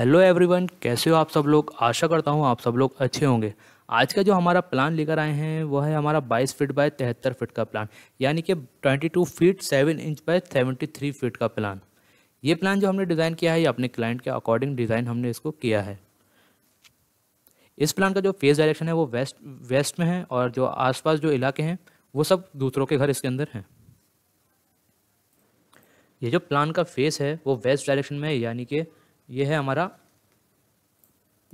hello everyone कैसे हो आप सब लोग आशा करता हूँ आप सब लोग अच्छे होंगे आज का जो हमारा प्लान लेकर आए हैं वह है हमारा 22 फीट बाय तिहत्तर फीट का प्लान यानी कि 22 फीट 7 इंच बाय 73 फीट का प्लान ये प्लान जो हमने डिज़ाइन किया है ये अपने क्लाइंट के अकॉर्डिंग डिज़ाइन हमने इसको किया है इस प्लान का जो फेस डायरेक्शन है वो वेस्ट वेस्ट में है और जो आसपास जो इलाके हैं वो सब दूसरों के घर इसके अंदर हैं ये जो प्लान का फेस है वो वेस्ट डायरेक्शन में है यानी कि ये है हमारा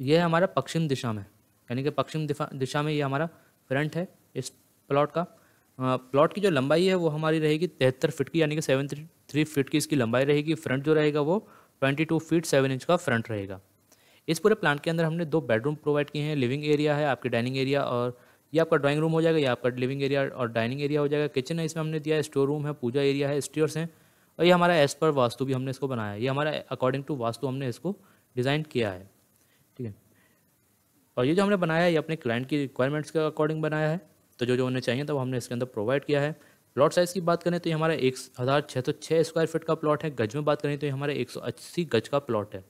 ये है हमारा पश्चिम दिशा में यानी कि पश्चिम दिशा में ये हमारा फ्रंट है इस प्लॉट का प्लॉट की जो लंबाई है वो हमारी रहेगी तिहत्तर फिट की यानी कि सेवन थ्री फिट की इसकी लंबाई रहेगी फ्रंट जो रहेगा वो twenty two feet seven inch का फ्रंट रहेगा इस पूरे प्लांट के अंदर हमने दो बेडरूम प्रोवाइड किए हैं लिविंग एरिया है आपके डाइनिंग एरिया और ये आपका ड्राइंग रूम हो जाएगा या आपका लिविंग एरिया और डाइनिंग एरिया हो जाएगा किचन है इसमें हमने दिया है स्टोर रूम है पूजा एरिया है स्टेयर्स हैं और ये हमारा एज पर वास्तु भी हमने इसको बनाया है ये हमारा अकॉर्डिंग टू वास्तु हमने इसको डिज़ाइन किया है ठीक है और ये जो हमने बनाया है ये अपने क्लाइंट की रिक्वायरमेंट्स के अकॉर्डिंग बनाया है तो जो जो उन्हें चाहिए था तो वो हमने इसके अंदर प्रोवाइड किया है प्लॉट साइज़ की बात करें तो ये हमारा एक हज़ार छः सौ छः स्क्वायर फीट का प्लॉट है गज में बात करें तो ये हमारा एक सौ अस्सी गज का प्लॉट है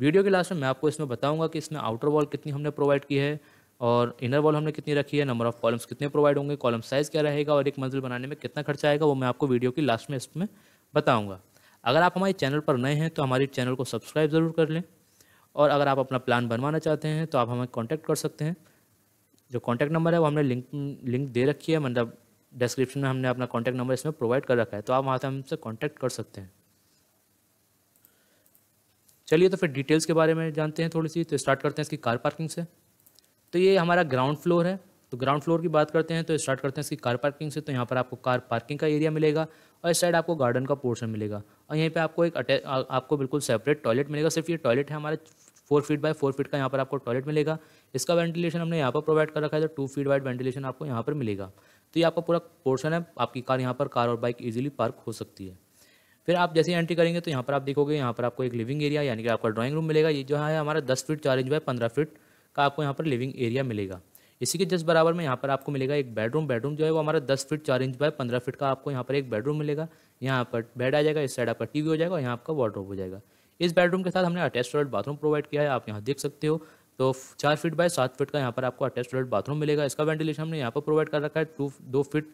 वीडियो के लास्ट में मैं आपको इसमें बताऊंगा कि इसमें आउटर वॉल कितनी हमने प्रोवाइड की है और इनर वॉल हमने कितनी रखी है नंबर ऑफ़ कॉलम्स कितने प्रोवाइड होंगे कॉलम साइज़ क्या रहेगा और एक मंजिल बनाने में कितना खर्चा आएगा वो मैं आपको वीडियो की लास्ट में इसमें बताऊँगा अगर आप हमारे चैनल पर नए हैं तो हमारे चैनल को सब्सक्राइब ज़रूर कर लें और अगर आप अपना प्लान बनवाना चाहते हैं तो आप हमें कॉन्टैक्ट कर सकते हैं जो कॉन्टैक्ट नंबर है वो हमने लिंक लिंक दे रखी है मतलब डिस्क्रिप्शन में हमने अपना कॉन्टैक्ट नंबर इसमें प्रोवाइड कर रखा है तो आप वहाँ से हमसे कॉन्टैक्ट कर सकते हैं चलिए तो फिर डिटेल्स के बारे में जानते हैं थोड़ी सी तो स्टार्ट करते हैं इसकी कार पार्किंग से तो ये हमारा ग्राउंड फ्लोर है तो ग्राउंड फ्लोर की बात करते हैं तो स्टार्ट करते हैं इसकी कार पार्किंग से तो यहाँ पर आपको कार पार्किंग का एरिया मिलेगा और इस साइड आपको गार्डन का पोर्शन मिलेगा और यहीं पे आपको एक अटैच आपको बिल्कुल सेपरेट टॉयलेट मिलेगा सिर्फ ये टॉयलेट है हमारे four feet by four feet का यहाँ पर आपको टॉयलेट मिलेगा इसका वेंटिलेशन हमने यहाँ पर प्रोवाइड कर रखा है तो टू फीट वाइड वेंटिलेशन आपको यहाँ पर मिलेगा तो ये आपका पूरा पोर्शन है आपकी कार यहाँ पर कार और बाइक ईजिली पार्क हो सकती है फिर आप जैसे एंट्री करेंगे तो यहाँ पर आप देखोगे यहाँ पर आपको एक लिविंग एरिया यानी कि आपका ड्राइंग रूम मिलेगा ये जो है हमारा दस फीट चार इंच बाय पंद्रह फीट का आपको यहाँ पर लिविंग एरिया मिलेगा इसी के जस्ट बराबर में यहाँ पर आपको मिलेगा एक बेडरूम बेडरूम जो है वो हमारा दस फीट चार इंच बाय पंद्रह फीट का आपको यहाँ पर एक बेडरूम मिलेगा यहाँ पर बेड आ जाएगा इस साइड आपका टीवी हो जाएगा और यहाँ आपका वार्ड्रोप हो जाएगा इस बेडरूम के साथ हमने अटैच टॉयलेट बाथरूम प्रोवाइड किया है आप यहाँ देख सकते हो तो चार फीट बाय सात फीट का यहाँ पर आपको अटैच टॉयलेट बाथरूम मिलेगा इसका वेंटिलेशन हमने यहाँ पर प्रोवाइड कर रखा है टू दो फीट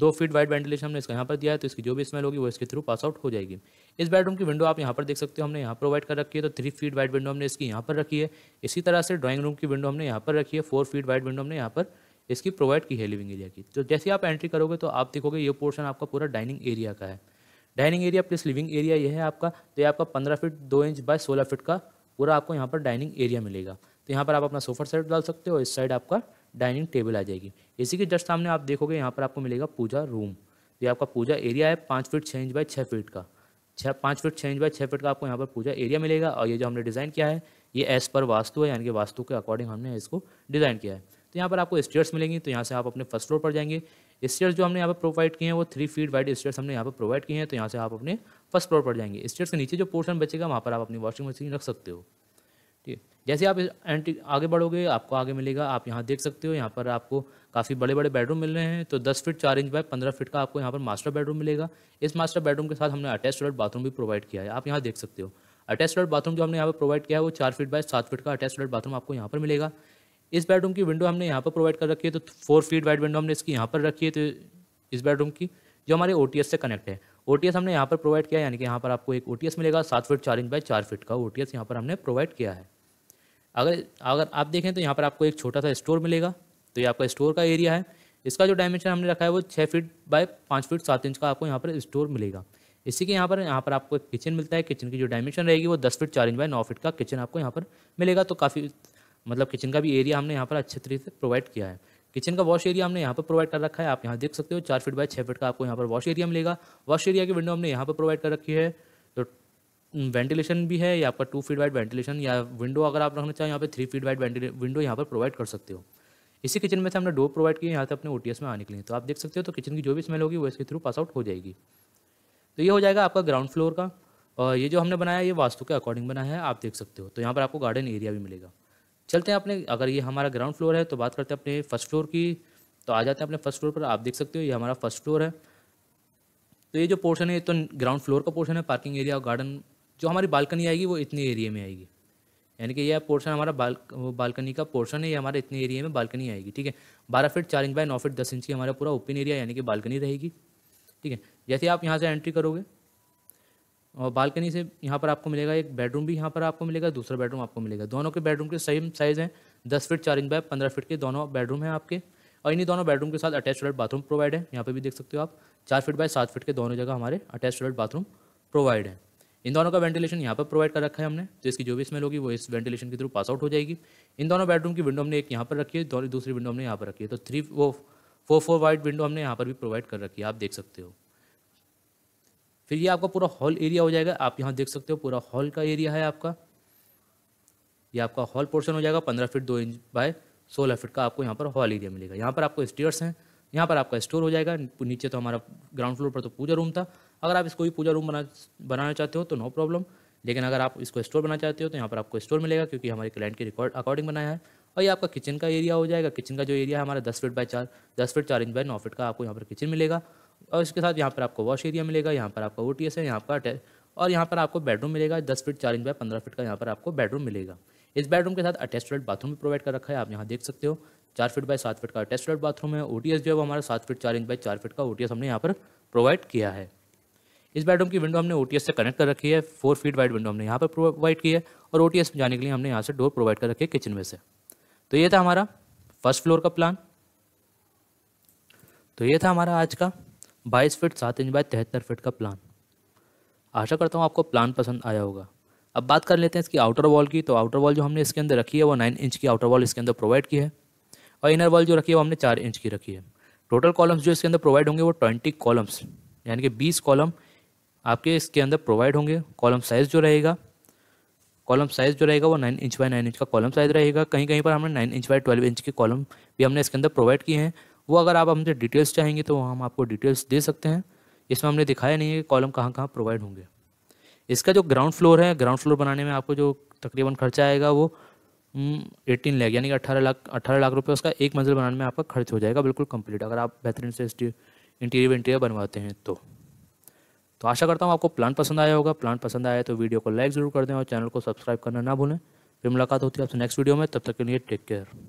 दो फीट वाइड वेंटिलेशन हमने इसका यहाँ पर दिया है तो इसकी जो भी स्मेल होगी वो इसके थ्रू पास आउट हो जाएगी इस बेडरूम की विंडो आप यहाँ पर देख सकते हो हमने यहाँ प्रोवाइड कर रखी है तो थ्री फीट वाइड विंडो हमने इसकी यहाँ पर रखी है इसी तरह से ड्राइंग रूम की विंडो हमने यहाँ पर रखी है फोर फीट वाइड विंडो हमने यहाँ पर इसकी प्रोवाइड की है लिविंग एरिया की तो जैसे आप एंट्री करोगे तो आप देखोगे ये पोर्शन आपका पूरा डाइनिंग एरिया का है dining area plus living area यह है आपका तो ये आपका पंद्रह फीट दो इंच बाय सोलह फीट का पूरा आपको यहाँ पर डाइनिंग एरिया मिलेगा तो यहाँ पर आप अपना सोफा सेट डाल सकते हो और इस साइड आपका डाइनिंग टेबल आ जाएगी इसी के जस्ट सामने आप देखोगे यहाँ पर आपको मिलेगा पूजा रूम तो ये आपका पूजा एरिया है पाँच फीट छः इंच बाई छः फीट का छः पाँच फीट छः इंच बाई छः फीट का आपको यहाँ पर पूजा एरिया मिलेगा और ये जो हमने डिज़ाइन किया है ये एस पर वास्तु है यानी कि वास्तु के अकॉर्डिंग हमने इसको डिज़ाइन किया है तो यहाँ पर आपको स्टेयर्स मिलेंगी तो यहाँ से आप अपने फर्स्ट फ्लोर पर जाएंगे स्टेयर्स जो हमने यहाँ पर प्रोवाइड किए हैं वो थ्री फीट वाइड स्टेयर्स हमने यहाँ पर प्रोवाइड किए हैं तो यहाँ से आप अपने फर्स्ट फ्लोर पर जाएंगे स्टेयर्स के नीचे जो पोर्शन बचेगा वहाँ पर आप अपनी वॉशिंग मशीन रख सकते हो ठीक है जैसे आप एंटी आगे बढ़ोगे आपको आगे मिलेगा आप यहाँ देख सकते हो यहाँ पर आपको काफ़ी बड़े बड़े बेडरूम मिल रहे हैं तो 10 फीट 4 इंच बाय 15 फीट का आपको यहाँ पर मास्टर बेडरूम मिलेगा इस मास्टर बेडरूम के साथ हमने अटैच टॉयलेट बाथरूम भी प्रोवाइड किया है आप यहाँ देख सकते हो अटैच टॉयलेट बाथरूम जो हमने यहाँ पर प्रोवाइड किया है वो चार फीट बाय सात फीट का अटैच टॉयलेट बाथरूम आपको यहाँ पर मिलेगा इस बेडरूम की विंडो हमने यहाँ पर प्रोवाइड कर रखी है तो फोर फीट वाइड विंडो हमने इसकी यहाँ पर रखी है तो इस बेडरूम की जो हमारे ओ से कनेक्ट है ओ हमने यहाँ पर प्रोवाइड किया यानी कि यहाँ पर आपको एक ओ मिलेगा सात फीट चार इंच बाय चार फीट का ओ यहाँ पर हमने प्रोवाइड किया है अगर अगर आप देखें तो यहाँ पर आपको एक छोटा सा स्टोर मिलेगा तो ये आपका स्टोर का एरिया है इसका जो डायमेंशन हमने रखा है वो छः फीट बाय पाँच फीट सात इंच का आपको यहाँ पर स्टोर मिलेगा इसी के यहाँ पर यहाँ पर आपको एक किचन मिलता है किचन की जो डायमेंशन रहेगी वो दस फीट चार इंच बाय नौ फीट का किचन आपको यहाँ पर मिलेगा तो काफ़ी मतलब किचन का भी एरिया हमने यहाँ पर अच्छे तरीके से प्रोवाइड किया है किचन का वॉश एरिया हमने यहाँ पर प्रोवाइड कर रखा है आप यहाँ देख सकते हो चार फीट बाय छः फीट का आपको यहाँ पर वॉश एरिया मिलेगा वॉश एरिया की विंडो हमने यहाँ पर प्रोवाइड कर रखी है तो वेंटिलेशन भी है या आपका टू फीट वाइड वेंटिलेशन या विंडो अगर आप रखना चाहें यहाँ पर थ्री फीट वाइड विंडो यहाँ पर प्रोवाइड कर सकते हो इसी किचन में से हमने डोर प्रोवाइड किए यहाँ से अपने ओ में आने के लिए तो आप देख सकते हो तो किचन की जो भी स्मेल होगी वो इसके थ्रू पास आउट हो जाएगी तो ये हो जाएगा आपका ग्राउंड फ्लोर का और ये जो हमने बनाया ये वास्तु के अकॉर्डिंग बनाया है आप देख सकते हो तो यहाँ पर आपको गार्डन एरिया भी मिलेगा चलते हैं अपने अगर ये हमारा ग्राउंड फ्लोर है तो बात करते हैं अपने फर्स्ट फ्लोर की तो आ जाते हैं अपने फर्स्ट फ्लोर पर आप देख सकते हो ये हमारा फर्स्ट फ्लोर है तो ये जो पोर्शन है ये तो ग्राउंड फ्लोर का पोर्शन है पार्किंग एरिया और गार्डन जो हमारी बालकनी आएगी वो इतने एरिया में आएगी यानी कि यह पोर्शन हमारा बाल बालकनी का पोर्शन है ये हमारे इतने एरिया में बालकनी आएगी ठीक है बारह फीट चार इंच बाय नौ फीट दस इंच की हमारा पूरा ओपन एरिया यानी कि बालकनी रहेगी ठीक है जैसे आप यहाँ से एंट्री करोगे और बालकनी से यहाँ पर आपको मिलेगा एक बेडरूम भी यहाँ पर आपको मिलेगा दूसरा बेडरूम आपको मिलेगा दोनों के बेडरूम के सेम साइज़ हैं दस फीट चार इंच बाय पंद्रह फीट के दोनों बेडरूम हैं आपके और इन्हीं दोनों बेडरूम के साथ अटैच टॉयलेट बाथरूम प्रोवाइड है यहाँ पर भी देख सकते हो आप चार फीट बाय सात फीट के दोनों जगह हमारे अटैच टॉयलेट बाथरूम प्रोवाइड है इन दोनों का वेंटिलेशन यहाँ पर प्रोवाइड कर रखा है हमने तो इसकी जो भी स्मेल होगी वो इस वेंटिलेशन के थ्रू पास आउट हो जाएगी इन दोनों बेडरूम की विंडो हमने एक यहाँ पर रखी है दूसरी विंडो हमने यहाँ पर रखी है तो थ्री वो फोर फोर वाइड विंडो हमने यहाँ पर भी प्रोवाइड कर रखी है आप देख सकते हो फिर ये आपका पूरा हॉल एरिया हो जाएगा आप यहाँ देख सकते हो पूरा हॉल का एरिया है आपका ये आपका हॉल पोर्शन हो जाएगा पंद्रह फीट दो इंच बाय सोलह फीट का आपको यहाँ पर हॉल एरिया मिलेगा यहाँ पर आपको स्टेयर्स हैं यहाँ पर आपका स्टोर हो जाएगा नीचे तो हमारा ग्राउंड फ्लोर पर तो पूजा रूम था अगर आप इसको भी पूजा रूम बना बनाना चाहते हो तो नो प्रॉब्लम लेकिन अगर आप इसको स्टोर बनाना चाहते हो तो यहाँ पर आपको स्टोर मिलेगा क्योंकि हमारे क्लाइंट के रिकॉर्ड अकॉर्डिंग बनाया है और ये आपका किचन का एरिया हो जाएगा किचन का जो एरिया है हमारा दस फीट बाई चार दस फीट चार इंच बाय नौ फीट का आपको यहाँ पर किचन मिलेगा और इसके साथ यहाँ पर आपको वॉश एरिया मिलेगा यहाँ पर आपका ओ है यहाँ पर और यहाँ पर आपको बेडरूम मिलेगा दस फीट चार इंच बाय पंद्रह फीट का यहाँ पर आपको बेडरूम मिलेगा इस बेडरूम के साथ अटैच टॉयलेट बाथरूम भी प्रोवाइड कर रखा है आप यहाँ देख सकते हो चार फीट बाय सात फीट का अटैच टॉयलेट बाथरूम है ओ जो है वो हमारा सात फीट चार इंच बाय चार फीट का ओ हमने यहाँ पर प्रोवाइड किया है इस बेडरूम की विंडो हमने ओ से कनेक्ट कर रखी है फोर फीट वाइड विंडो हमने यहाँ पर प्रोवाइड की है और ओ में जाने के लिए हमने यहाँ से डोर प्रोवाइड कर रखी है किचन में से तो ये था हमारा फर्स्ट फ्लोर का प्लान तो ये था हमारा आज का बाईस फिट सात इंच बाय तिहत्तर फिट का प्लान आशा करता हूँ आपको प्लान पसंद आया होगा अब बात कर लेते हैं इसकी आउटर वॉल की तो आउटर वॉल जो हमने इसके अंदर रखी है वो नाइन इंच की आउटर वॉल इसके अंदर प्रोवाइड की है और इनर वॉल जो रखी है वो हमने चार इंच की रखी है टोटल कॉलम्स जो इसके अंदर प्रोवाइड होंगे वो ट्वेंटी कॉलम्स यानी कि बीस कॉलम आपके इसके अंदर प्रोवाइड होंगे कॉलम साइज़ जो रहेगा कॉलम साइज़ जो रहेगा वो nine inch by nine inch का कॉलम साइज़ रहेगा कहीं कहीं पर हमने nine inch by twelve inch के कॉलम भी हमने इसके अंदर प्रोवाइड किए हैं वो अगर आप हमसे डिटेल्स चाहेंगे तो हम आपको डिटेल्स दे सकते हैं इसमें हमने दिखाया नहीं है कि कॉलम कहाँ कहाँ प्रोवाइड होंगे इसका जो ग्राउंड फ्लोर है ग्राउंड फ्लोर बनाने में आपको जो तकरीबन खर्चा आएगा वो एटीन हम्म, लाख यानी कि अट्ठारह लाख अट्ठारह लाख रुपये उसका एक मंजिल बनाने में आपका खर्च हो जाएगा बिल्कुल कंप्लीट अगर आप बेहतरीन से इंटीरियर इंटीरियर बनवाते हैं तो तो आशा करता हूँ आपको प्लान पसंद आया होगा प्लान पसंद आया तो वीडियो को लाइक ज़रूर कर दें और चैनल को सब्सक्राइब करना ना भूलें फिर मुलाकात होती है आपसे नेक्स्ट वीडियो में तब तक के लिए टेक केयर